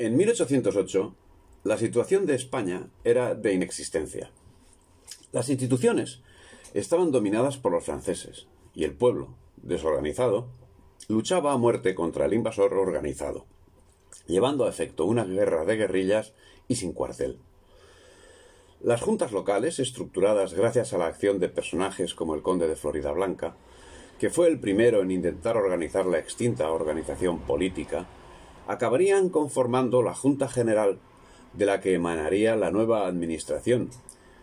En 1808, la situación de España era de inexistencia. Las instituciones estaban dominadas por los franceses y el pueblo, desorganizado, luchaba a muerte contra el invasor organizado, llevando a efecto una guerra de guerrillas y sin cuartel. Las juntas locales, estructuradas gracias a la acción de personajes como el conde de Florida Blanca, que fue el primero en intentar organizar la extinta organización política, acabarían conformando la Junta General de la que emanaría la nueva administración,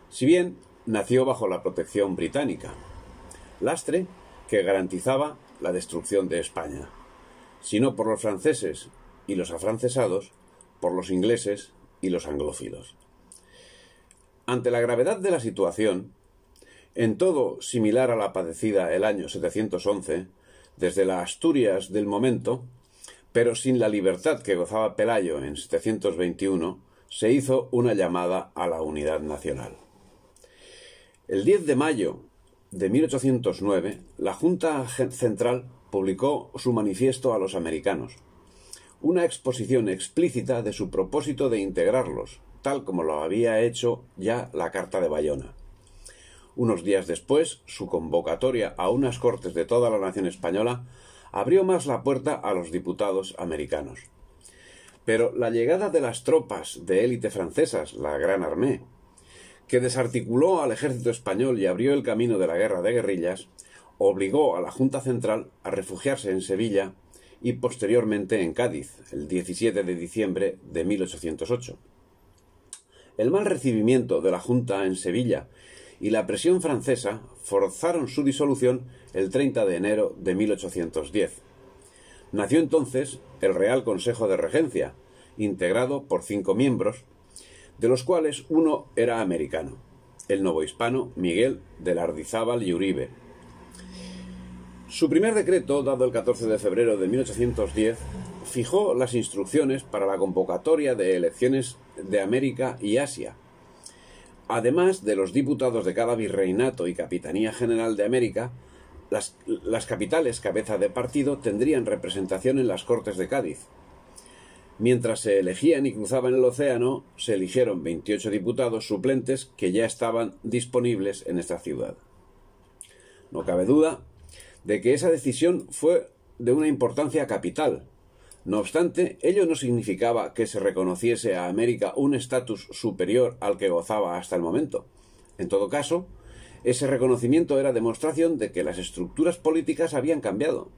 si bien nació bajo la protección británica, lastre que garantizaba la destrucción de España, sino por los franceses y los afrancesados, por los ingleses y los anglófilos. Ante la gravedad de la situación, en todo similar a la padecida el año 711, desde las Asturias del momento, pero sin la libertad que gozaba Pelayo en 721, se hizo una llamada a la unidad nacional. El 10 de mayo de 1809, la Junta Central publicó su manifiesto a los americanos, una exposición explícita de su propósito de integrarlos, tal como lo había hecho ya la Carta de Bayona. Unos días después, su convocatoria a unas cortes de toda la nación española abrió más la puerta a los diputados americanos. Pero la llegada de las tropas de élite francesas, la Gran Armée, que desarticuló al ejército español y abrió el camino de la guerra de guerrillas, obligó a la Junta Central a refugiarse en Sevilla y posteriormente en Cádiz, el 17 de diciembre de 1808. El mal recibimiento de la Junta en Sevilla y la presión francesa forzaron su disolución el 30 de enero de 1810. Nació entonces el Real Consejo de Regencia, integrado por cinco miembros, de los cuales uno era americano, el novohispano Miguel de Lardizábal y Uribe. Su primer decreto, dado el 14 de febrero de 1810, fijó las instrucciones para la convocatoria de elecciones de América y Asia, Además de los diputados de cada virreinato y capitanía general de América, las, capitales cabeza de partido tendrían representación en las Cortes de Cádiz. Mientras se elegían y cruzaban el océano, se eligieron 28 diputados suplentes que ya estaban disponibles en esta ciudad. No cabe duda de que esa decisión fue de una importancia capital, no obstante, ello no significaba que se reconociese a América un estatus superior al que gozaba hasta el momento. En todo caso, ese reconocimiento era demostración de que las estructuras políticas habían cambiado,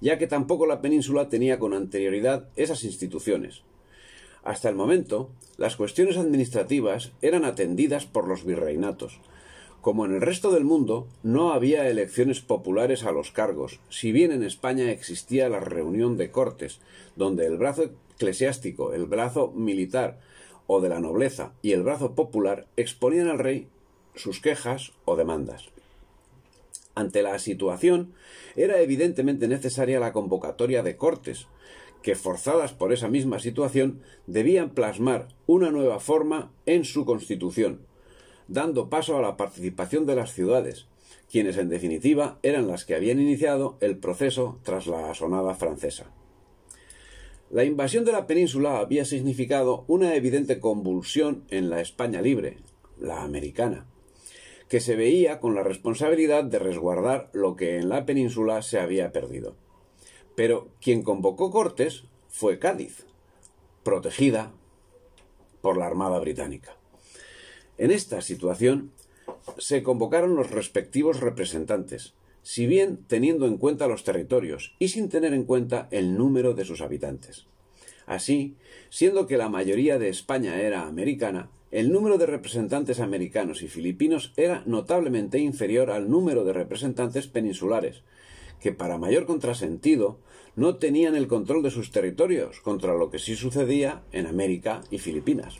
ya que tampoco la península tenía con anterioridad esas instituciones. Hasta el momento, las cuestiones administrativas eran atendidas por los virreinatos, como en el resto del mundo, no había elecciones populares a los cargos, si bien en España existía la reunión de cortes, donde el brazo eclesiástico, el brazo militar o de la nobleza y el brazo popular exponían al rey sus quejas o demandas. Ante la situación, era evidentemente necesaria la convocatoria de cortes, que forzadas por esa misma situación debían plasmar una nueva forma en su constitución, dando paso a la participación de las ciudades, quienes en definitiva eran las que habían iniciado el proceso tras la asonada francesa. La invasión de la península había significado una evidente convulsión en la España libre, la americana, que se veía con la responsabilidad de resguardar lo que en la península se había perdido. Pero quien convocó Cortes fue Cádiz, protegida por la Armada Británica. En esta situación se convocaron los respectivos representantes, si bien teniendo en cuenta los territorios y sin tener en cuenta el número de sus habitantes. Así, siendo que la mayoría de España era americana, el número de representantes americanos y filipinos era notablemente inferior al número de representantes peninsulares, que para mayor contrasentido no tenían el control de sus territorios, contra lo que sí sucedía en América y Filipinas.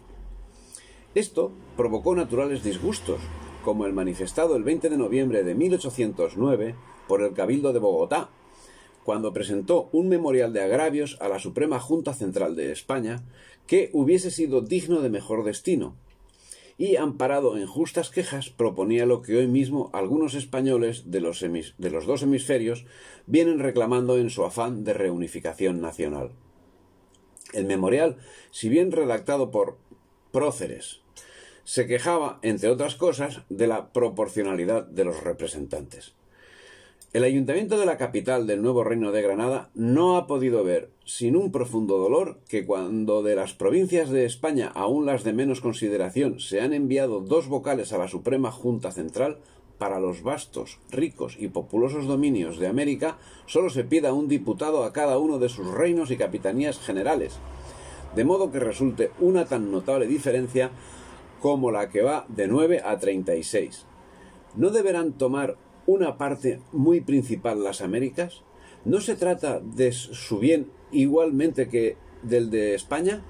Esto provocó naturales disgustos, como el manifestado el 20 de noviembre de 1809 por el Cabildo de Bogotá, cuando presentó un memorial de agravios a la Suprema Junta Central de España que hubiese sido digno de mejor destino, y amparado en justas quejas proponía lo que hoy mismo algunos españoles de los, de los dos hemisferios vienen reclamando en su afán de reunificación nacional. El memorial, si bien redactado por próceres se quejaba, entre otras cosas, de la proporcionalidad de los representantes. El ayuntamiento de la capital del nuevo reino de Granada no ha podido ver, sin un profundo dolor, que cuando de las provincias de España, aún las de menos consideración, se han enviado dos vocales a la Suprema Junta Central, para los vastos, ricos y populosos dominios de América, solo se pida un diputado a cada uno de sus reinos y capitanías generales, de modo que resulte una tan notable diferencia como la que va de 9 a 36. ¿No deberán tomar una parte muy principal las Américas? ¿No se trata de su bien igualmente que del de España?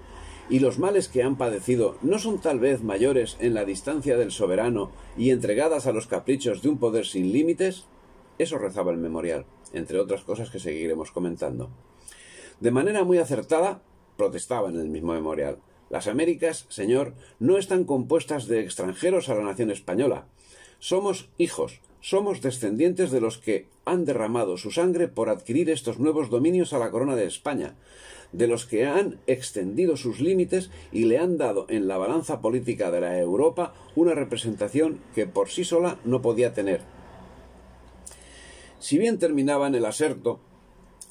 ¿Y los males que han padecido no son tal vez mayores en la distancia del soberano y entregadas a los caprichos de un poder sin límites? Eso rezaba el memorial, entre otras cosas que seguiremos comentando. De manera muy acertada, protestaba en el mismo memorial. Las Américas, señor, no están compuestas de extranjeros a la nación española. Somos hijos, somos descendientes de los que han derramado su sangre por adquirir estos nuevos dominios a la corona de España, de los que han extendido sus límites y le han dado en la balanza política de la Europa una representación que por sí sola no podía tener. Si bien terminaban el aserto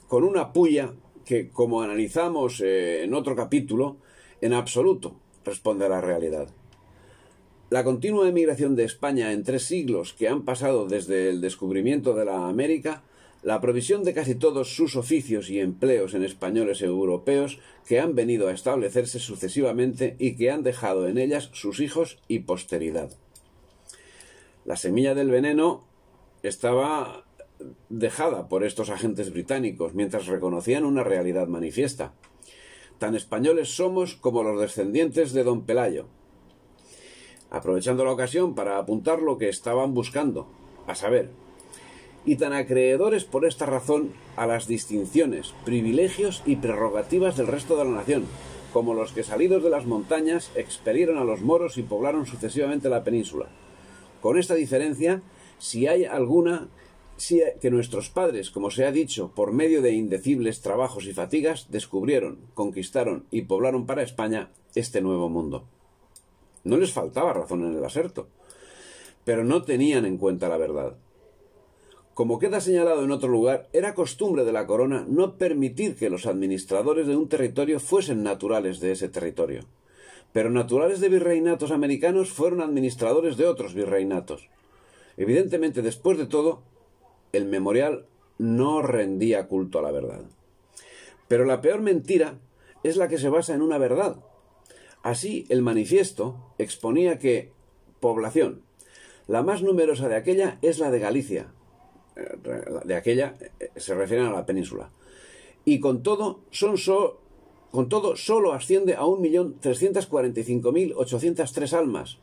con una puya que, como analizamos eh, en otro capítulo, en absoluto, responde a la realidad. La continua emigración de España en tres siglos que han pasado desde el descubrimiento de la América, la provisión de casi todos sus oficios y empleos en españoles e europeos que han venido a establecerse sucesivamente y que han dejado en ellas sus hijos y posteridad. La semilla del veneno estaba dejada por estos agentes británicos mientras reconocían una realidad manifiesta tan españoles somos como los descendientes de don Pelayo. Aprovechando la ocasión para apuntar lo que estaban buscando, a saber, y tan acreedores por esta razón a las distinciones, privilegios y prerrogativas del resto de la nación, como los que salidos de las montañas expelieron a los moros y poblaron sucesivamente la península. Con esta diferencia, si hay alguna, eh, que nuestros padres, como se ha dicho, por medio de indecibles trabajos y fatigas, descubrieron, conquistaron y poblaron para España este nuevo mundo. No les faltaba razón en el aserto, pero no tenían en cuenta la verdad. Como queda señalado en otro lugar, era costumbre de la corona no permitir que los administradores de un territorio fuesen naturales de ese territorio. Pero naturales de virreinatos americanos fueron administradores de otros virreinatos. Evidentemente, después de todo, el memorial no rendía culto a la verdad. Pero la peor mentira es la que se basa en una verdad. Así, el manifiesto exponía que población, la más numerosa de aquella es la de Galicia. Eh, de aquella eh, se refieren a la península. Y con todo, son con todo solo asciende a 1.345.803 almas,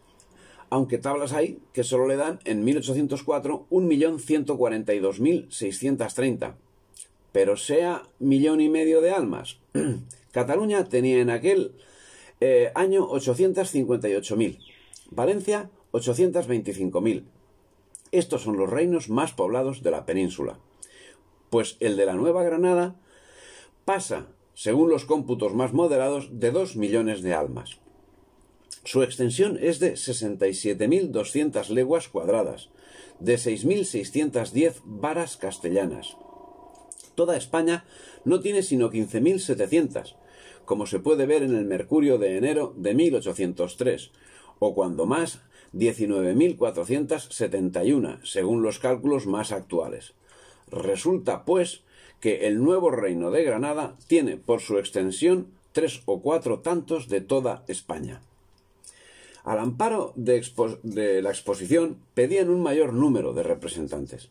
aunque tablas hay que solo le dan en 1804 1.142.630. Pero sea millón y medio de almas. Cataluña tenía en aquel eh, año 858.000. Valencia 825.000. Estos son los reinos más poblados de la península. Pues el de la Nueva Granada pasa, según los cómputos más moderados, de 2 millones de almas. Su extensión es de 67.200 leguas cuadradas, de 6.610 varas castellanas. Toda España no tiene sino 15.700, como se puede ver en el Mercurio de enero de 1803, o cuando más 19.471, según los cálculos más actuales. Resulta, pues, que el nuevo reino de Granada tiene por su extensión tres o cuatro tantos de toda España. Al amparo de, de, la exposición, pedían un mayor número de representantes.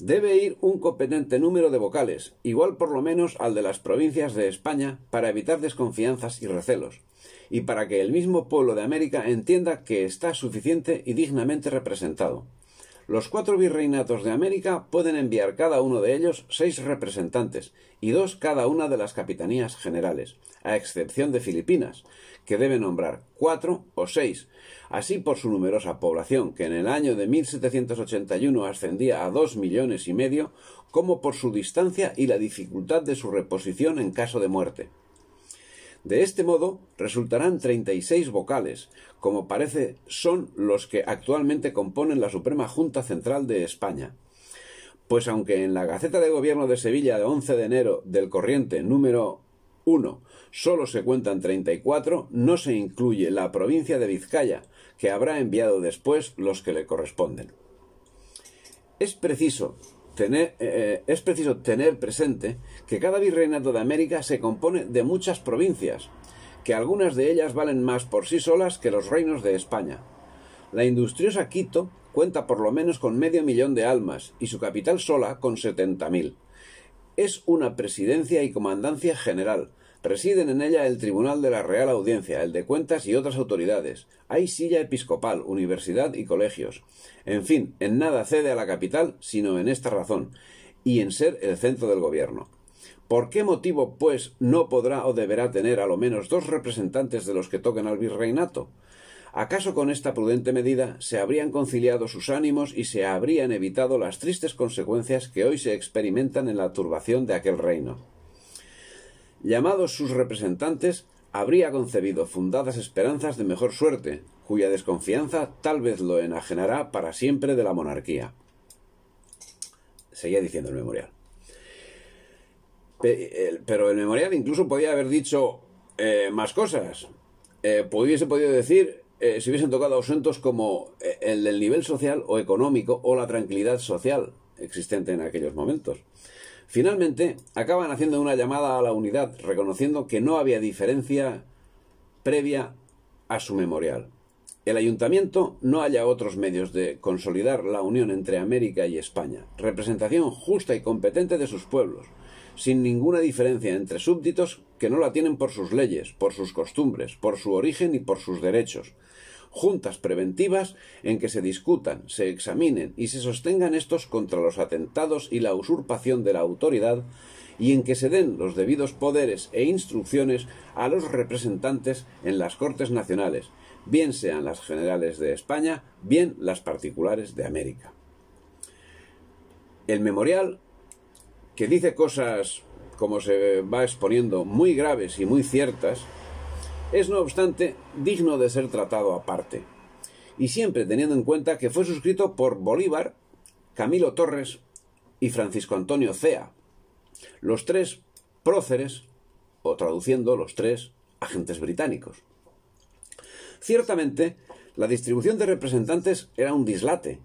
Debe ir un competente número de vocales, igual por lo menos al de las provincias de España, para evitar desconfianzas y recelos, y para que el mismo pueblo de América entienda que está suficiente y dignamente representado. Los cuatro virreinatos de América pueden enviar cada uno de ellos seis representantes y dos cada una de las capitanías generales, a excepción de Filipinas, que debe nombrar cuatro o seis, así por su numerosa población, que en el año de 1781 ascendía a dos millones y medio, como por su distancia y la dificultad de su reposición en caso de muerte. De este modo resultarán 36 vocales, como parece, son los que actualmente componen la Suprema Junta Central de España. Pues aunque en la Gaceta de Gobierno de Sevilla de 11 de enero del corriente número 1 solo se cuentan 34, no se incluye la provincia de Vizcaya, que habrá enviado después los que le corresponden. Es preciso tener, eh, eh, es preciso tener presente que cada virreinato de América se compone de muchas provincias, que algunas de ellas valen más por sí solas que los reinos de España. La industriosa Quito cuenta por lo menos con medio millón de almas y su capital sola con setenta mil. Es una presidencia y comandancia general. Residen en ella el Tribunal de la Real Audiencia, el de Cuentas y otras autoridades. Hay silla episcopal, universidad y colegios. En fin, en nada cede a la capital, sino en esta razón, y en ser el centro del gobierno. ¿Por qué motivo, pues, no podrá o deberá tener a lo menos dos representantes de los que toquen al virreinato? ¿Acaso con esta prudente medida se habrían conciliado sus ánimos y se habrían evitado las tristes consecuencias que hoy se experimentan en la turbación de aquel reino? Llamados sus representantes, habría concebido fundadas esperanzas de mejor suerte, cuya desconfianza tal vez lo enajenará para siempre de la monarquía. Seguía diciendo el memorial. Pero el memorial incluso podía haber dicho eh, más cosas. Eh, hubiese podido decir eh, si hubiesen tocado ausentos como el del nivel social o económico o la tranquilidad social existente en aquellos momentos. Finalmente, acaban haciendo una llamada a la unidad, reconociendo que no había diferencia previa a su memorial. El ayuntamiento no haya otros medios de consolidar la unión entre América y España, representación justa y competente de sus pueblos, sin ninguna diferencia entre súbditos que no la tienen por sus leyes, por sus costumbres, por su origen y por sus derechos. Juntas preventivas en que se discutan, se examinen y se sostengan estos contra los atentados y la usurpación de la autoridad, y en que se den los debidos poderes e instrucciones a los representantes en las Cortes Nacionales, bien sean las generales de España, bien las particulares de América. El memorial que dice cosas, como se va exponiendo, muy graves y muy ciertas, es no obstante digno de ser tratado aparte, y siempre teniendo en cuenta que fue suscrito por Bolívar, Camilo Torres y Francisco Antonio Cea, los tres próceres, o traduciendo los tres agentes británicos. Ciertamente, la distribución de representantes era un dislate,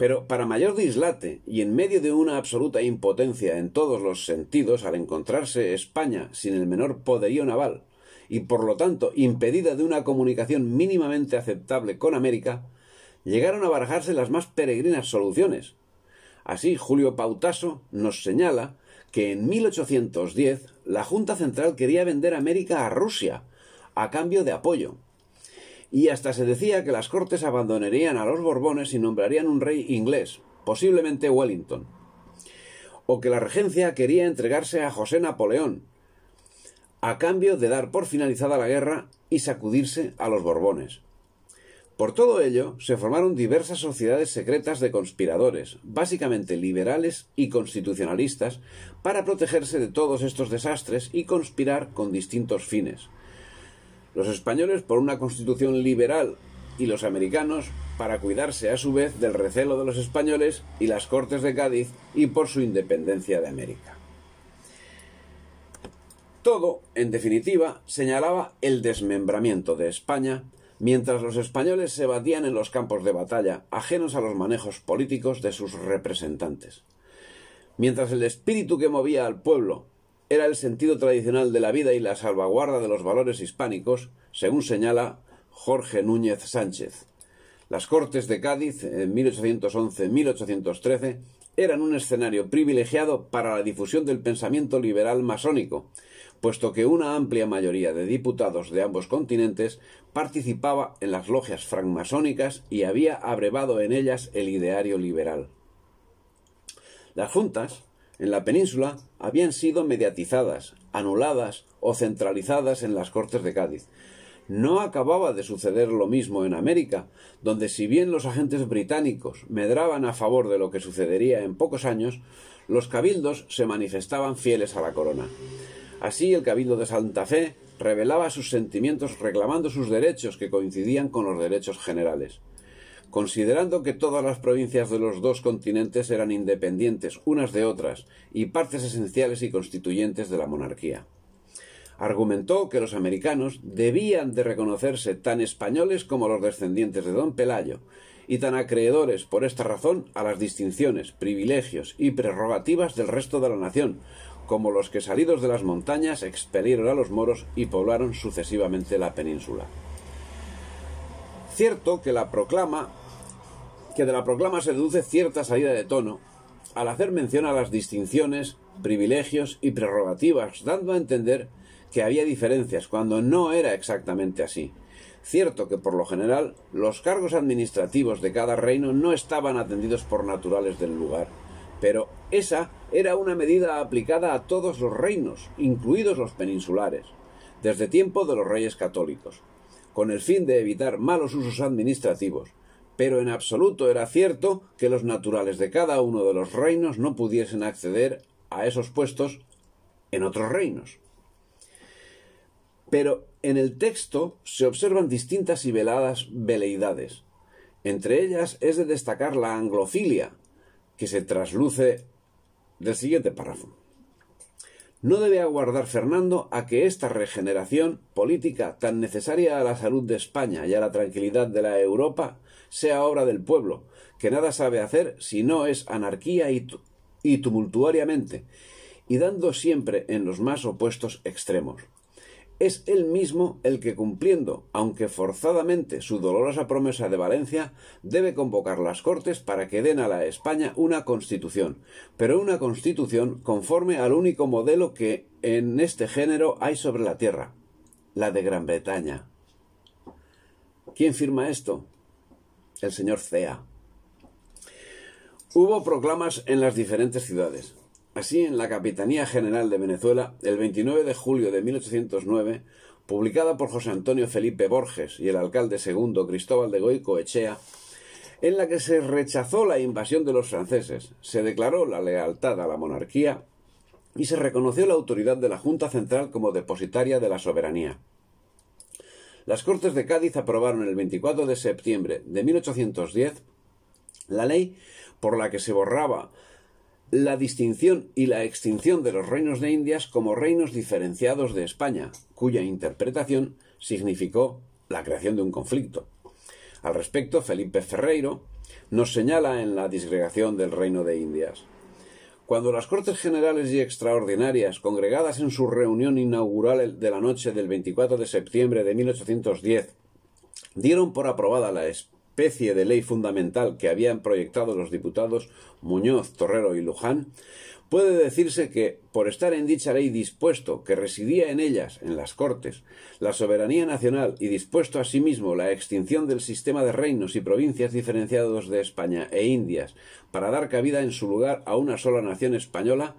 pero para mayor dislate, y en medio de una absoluta impotencia en todos los sentidos al encontrarse España sin el menor poderío naval, y por lo tanto impedida de una comunicación mínimamente aceptable con América, llegaron a barajarse las más peregrinas soluciones. Así, Julio Pautaso nos señala que en 1810 la Junta Central quería vender América a Rusia, a cambio de apoyo, y hasta se decía que las Cortes abandonarían a los Borbones y nombrarían un rey inglés, posiblemente Wellington, o que la regencia quería entregarse a José Napoleón, a cambio de dar por finalizada la guerra y sacudirse a los Borbones. Por todo ello, se formaron diversas sociedades secretas de conspiradores, básicamente liberales y constitucionalistas, para protegerse de todos estos desastres y conspirar con distintos fines. Los españoles por una constitución liberal y los americanos para cuidarse a su vez del recelo de los españoles y las Cortes de Cádiz y por su independencia de América. Todo, en definitiva, señalaba el desmembramiento de España, mientras los españoles se batían en los campos de batalla, ajenos a los manejos políticos de sus representantes. Mientras el espíritu que movía al pueblo era el sentido tradicional de la vida y la salvaguarda de los valores hispánicos, según señala Jorge Núñez Sánchez. Las Cortes de Cádiz en 1811-1813 eran un escenario privilegiado para la difusión del pensamiento liberal masónico, puesto que una amplia mayoría de diputados de ambos continentes participaba en las logias francmasónicas y había abrevado en ellas el ideario liberal. Las juntas, en la península habían sido mediatizadas, anuladas o centralizadas en las Cortes de Cádiz. No acababa de suceder lo mismo en América, donde si bien los agentes británicos medraban a favor de lo que sucedería en pocos años, los cabildos se manifestaban fieles a la corona. Así el cabildo de Santa Fe revelaba sus sentimientos reclamando sus derechos que coincidían con los derechos generales. Considerando que todas las provincias de los dos continentes eran independientes unas de otras y partes esenciales y constituyentes de la monarquía. Argumentó que los americanos debían de reconocerse tan españoles como los descendientes de don Pelayo, y tan acreedores por esta razón a las distinciones, privilegios y prerrogativas del resto de la nación, como los que salidos de las montañas expelieron a los moros y poblaron sucesivamente la península. Cierto que la proclama que de la proclama se deduce cierta salida de tono al hacer mención a las distinciones, privilegios y prerrogativas, dando a entender que había diferencias cuando no era exactamente así. Cierto que por lo general los cargos administrativos de cada reino no estaban atendidos por naturales del lugar, pero esa era una medida aplicada a todos los reinos, incluidos los peninsulares, desde tiempo de los reyes católicos, con el fin de evitar malos usos administrativos, pero en absoluto era cierto que los naturales de cada uno de los reinos no pudiesen acceder a esos puestos en otros reinos. Pero en el texto se observan distintas y veladas veleidades. Entre ellas es de destacar la anglofilia, que se trasluce del siguiente párrafo no debe aguardar Fernando a que esta regeneración política tan necesaria a la salud de España y a la tranquilidad de la Europa sea obra del pueblo, que nada sabe hacer si no es anarquía y, tumultuariamente, y dando siempre en los más opuestos extremos es él mismo el que cumpliendo, aunque forzadamente, su dolorosa promesa de Valencia, debe convocar las Cortes para que den a la España una constitución, pero una constitución conforme al único modelo que en este género hay sobre la tierra, la de Gran Bretaña. ¿Quién firma esto? El señor Cea. Hubo proclamas en las diferentes ciudades. Así, en la Capitanía General de Venezuela, el 29 de julio de 1809, publicada por José Antonio Felipe Borges y el alcalde segundo Cristóbal de Goicoechea, en la que se rechazó la invasión de los franceses, se declaró la lealtad a la monarquía y se reconoció la autoridad de la Junta Central como depositaria de la soberanía. Las Cortes de Cádiz aprobaron el 24 de septiembre de 1810 la ley por la que se borraba la distinción y la extinción de los reinos de Indias como reinos diferenciados de España, cuya interpretación significó la creación de un conflicto. Al respecto, Felipe Ferreiro nos señala en la disgregación del reino de Indias. Cuando las Cortes Generales y Extraordinarias, congregadas en su reunión inaugural de la noche del 24 de septiembre de 1810, dieron por aprobada la de ley fundamental que habían proyectado los diputados Muñoz, Torrero y Luján, puede decirse que, por estar en dicha ley dispuesto que residía en ellas, en las Cortes, la soberanía nacional y dispuesto asimismo la extinción del sistema de reinos y provincias diferenciados de España e Indias, para dar cabida en su lugar a una sola nación española,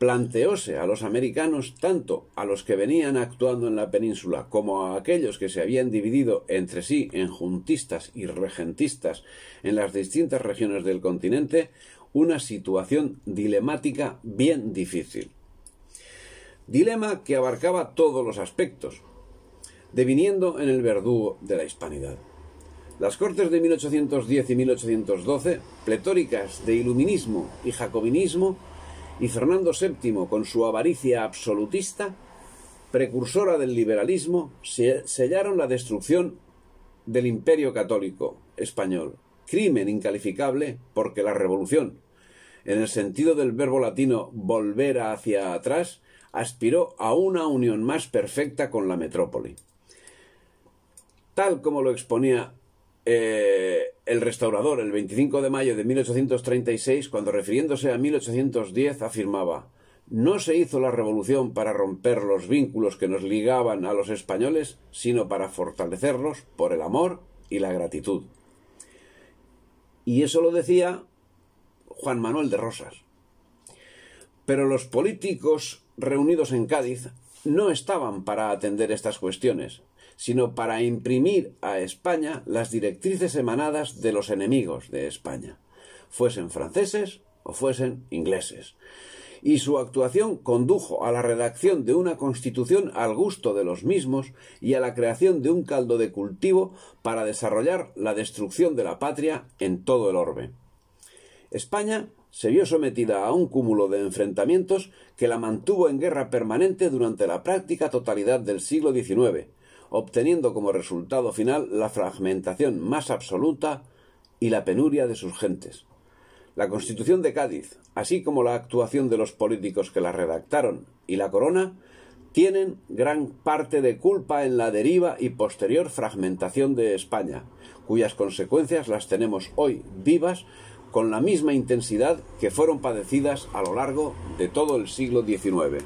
planteóse a los americanos, tanto a los que venían actuando en la península como a aquellos que se habían dividido entre sí en juntistas y regentistas en las distintas regiones del continente, una situación dilemática bien difícil. Dilema que abarcaba todos los aspectos, deviniendo en el verdugo de la hispanidad. Las Cortes de 1810 y 1812, pletóricas de iluminismo y jacobinismo, y Fernando VII, con su avaricia absolutista, precursora del liberalismo, sellaron la destrucción del imperio católico español, crimen incalificable porque la revolución, en el sentido del verbo latino volver hacia atrás, aspiró a una unión más perfecta con la metrópoli. Tal como lo exponía eh, el restaurador, el 25 de mayo de 1836, cuando refiriéndose a 1810 afirmaba No se hizo la revolución para romper los vínculos que nos ligaban a los españoles, sino para fortalecerlos por el amor y la gratitud. Y eso lo decía Juan Manuel de Rosas. Pero los políticos reunidos en Cádiz no estaban para atender estas cuestiones, sino para imprimir a España las directrices emanadas de los enemigos de España, fuesen franceses o fuesen ingleses. Y su actuación condujo a la redacción de una constitución al gusto de los mismos y a la creación de un caldo de cultivo para desarrollar la destrucción de la patria en todo el orbe. España se vio sometida a un cúmulo de enfrentamientos que la mantuvo en guerra permanente durante la práctica totalidad del siglo XIX, obteniendo como resultado final la fragmentación más absoluta y la penuria de sus gentes. La Constitución de Cádiz, así como la actuación de los políticos que la redactaron y la Corona, tienen gran parte de culpa en la deriva y posterior fragmentación de España, cuyas consecuencias las tenemos hoy vivas con la misma intensidad que fueron padecidas a lo largo de todo el siglo XIX.